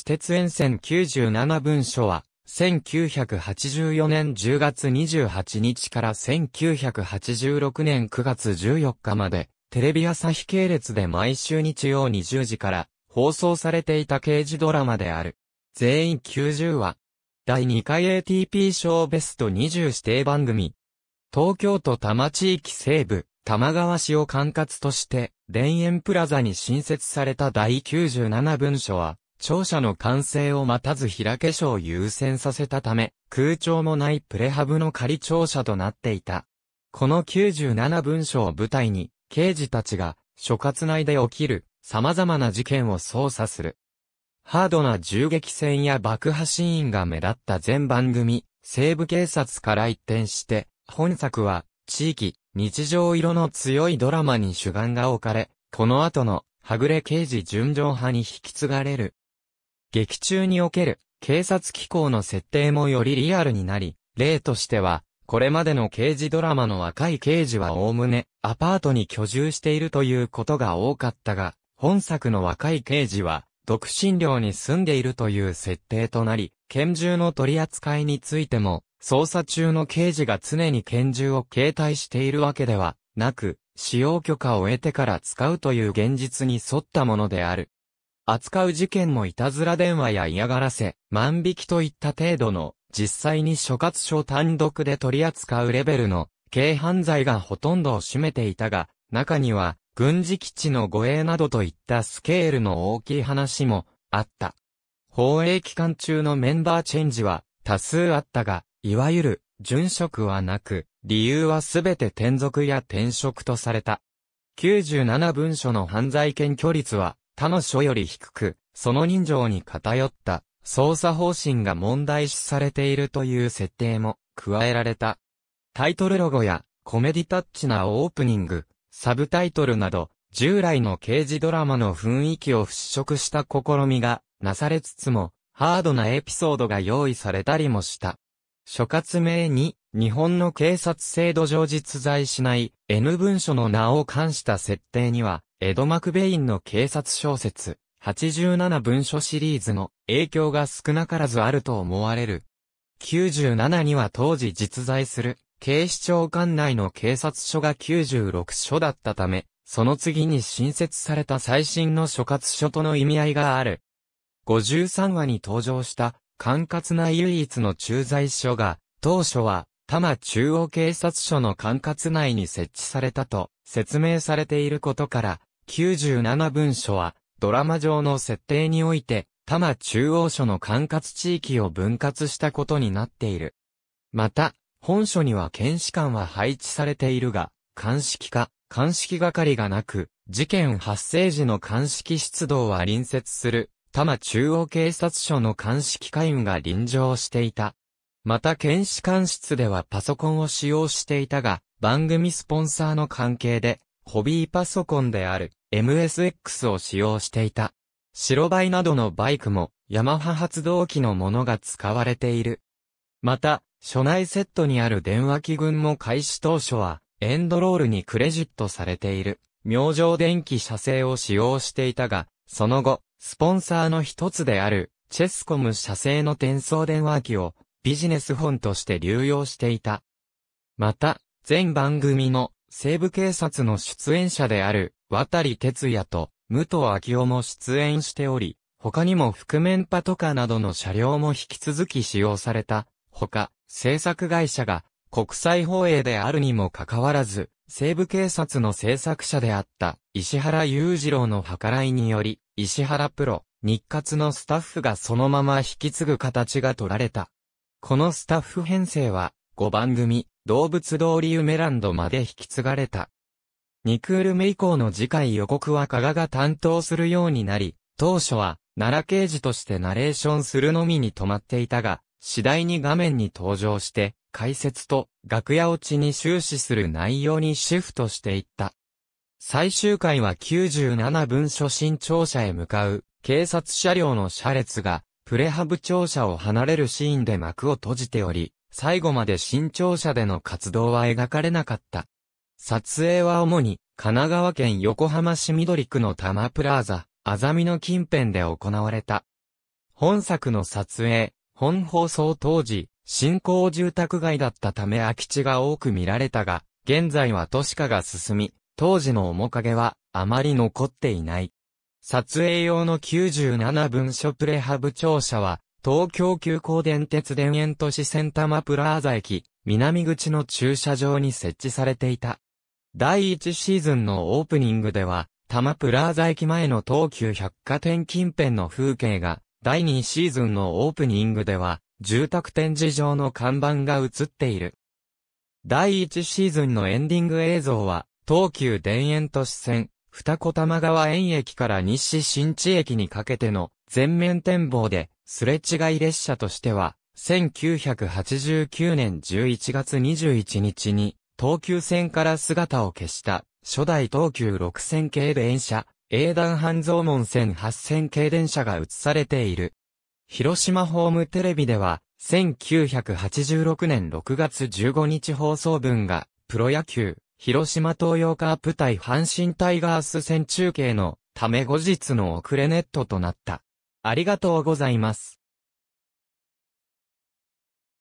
私鉄沿線97文書は、1984年10月28日から1986年9月14日まで、テレビ朝日系列で毎週日曜20時から放送されていた刑事ドラマである。全員90話。第2回 ATP 賞ベスト20指定番組。東京都多摩地域西部、多摩川市を管轄として、田園プラザに新設された第97文書は、庁舎の完成を待たず平化粧を優先させたため、空調もないプレハブの仮庁舎となっていた。この97文書を舞台に、刑事たちが、所轄内で起きる、様々な事件を捜査する。ハードな銃撃戦や爆破シーンが目立った全番組、西部警察から一転して、本作は、地域、日常色の強いドラマに主眼が置かれ、この後の、はぐれ刑事純情派に引き継がれる。劇中における警察機構の設定もよりリアルになり、例としては、これまでの刑事ドラマの若い刑事はおおむねアパートに居住しているということが多かったが、本作の若い刑事は独身寮に住んでいるという設定となり、拳銃の取り扱いについても、捜査中の刑事が常に拳銃を携帯しているわけではなく、使用許可を得てから使うという現実に沿ったものである。扱う事件もいたずら電話や嫌がらせ、万引きといった程度の、実際に所轄署単独で取り扱うレベルの、軽犯罪がほとんどを占めていたが、中には、軍事基地の護衛などといったスケールの大きい話も、あった。放映期間中のメンバーチェンジは、多数あったが、いわゆる、殉職はなく、理由はすべて転属や転職とされた。97文書の犯罪検挙率は、他の書より低く、その人情に偏った、捜査方針が問題視されているという設定も加えられた。タイトルロゴやコメディタッチなオープニング、サブタイトルなど、従来の刑事ドラマの雰囲気を払拭した試みがなされつつも、ハードなエピソードが用意されたりもした。諸葛名に、日本の警察制度上実在しない N 文書の名を冠した設定には、エド・マクベインの警察小説、87文書シリーズの影響が少なからずあると思われる。97には当時実在する警視庁管内の警察署が96署だったため、その次に新設された最新の所轄署との意味合いがある。53話に登場した管轄内唯一の駐在所が、当初は多摩中央警察署の管轄内に設置されたと説明されていることから、97文書は、ドラマ上の設定において、多摩中央署の管轄地域を分割したことになっている。また、本署には検視官は配置されているが、鑑識課、鑑識係がなく、事件発生時の鑑識出動は隣接する、多摩中央警察署の鑑識課員が臨場していた。また検視官室ではパソコンを使用していたが、番組スポンサーの関係で、ホビーパソコンである MSX を使用していた。白バイなどのバイクもヤマハ発動機のものが使われている。また、初内セットにある電話機群も開始当初はエンドロールにクレジットされている。明星電機社製を使用していたが、その後、スポンサーの一つである、チェスコム社製の転送電話機をビジネス本として流用していた。また、全番組の西部警察の出演者である、渡哲也と、武藤昭夫も出演しており、他にも覆面パトカーなどの車両も引き続き使用された、他、制作会社が、国際放映であるにもかかわらず、西部警察の制作者であった、石原裕次郎の計らいにより、石原プロ、日活のスタッフがそのまま引き継ぐ形が取られた。このスタッフ編成は、5番組、動物通り梅ランドまで引き継がれた。ニクール目以降の次回予告は加賀が担当するようになり、当初は奈良刑事としてナレーションするのみに止まっていたが、次第に画面に登場して、解説と楽屋落ちに終始する内容にシフトしていった。最終回は97分初心庁舎へ向かう警察車両の車列がプレハブ庁舎を離れるシーンで幕を閉じており、最後まで新庁舎での活動は描かれなかった。撮影は主に、神奈川県横浜市緑区の多摩プラザ、あざみの近辺で行われた。本作の撮影、本放送当時、新興住宅街だったため空き地が多く見られたが、現在は都市化が進み、当時の面影はあまり残っていない。撮影用の97文書プレハブ庁舎は東京急行電鉄田園都市線多摩プラーザ駅、南口の駐車場に設置されていた。第1シーズンのオープニングでは、多摩プラーザ駅前の東急百貨店近辺の風景が、第2シーズンのオープニングでは、住宅展示場の看板が映っている。第1シーズンのエンディング映像は、東急田園都市線、二子玉川園駅から西新地駅にかけての全面展望で、すれ違い列車としては、1989年11月21日に、東急線から姿を消した、初代東急6000系電車、英断半蔵門線8000系電車が映されている。広島ホームテレビでは、1986年6月15日放送分が、プロ野球、広島東洋カープ対阪神タイガース戦中継のため後日の遅れネットとなった。ありがとうございます。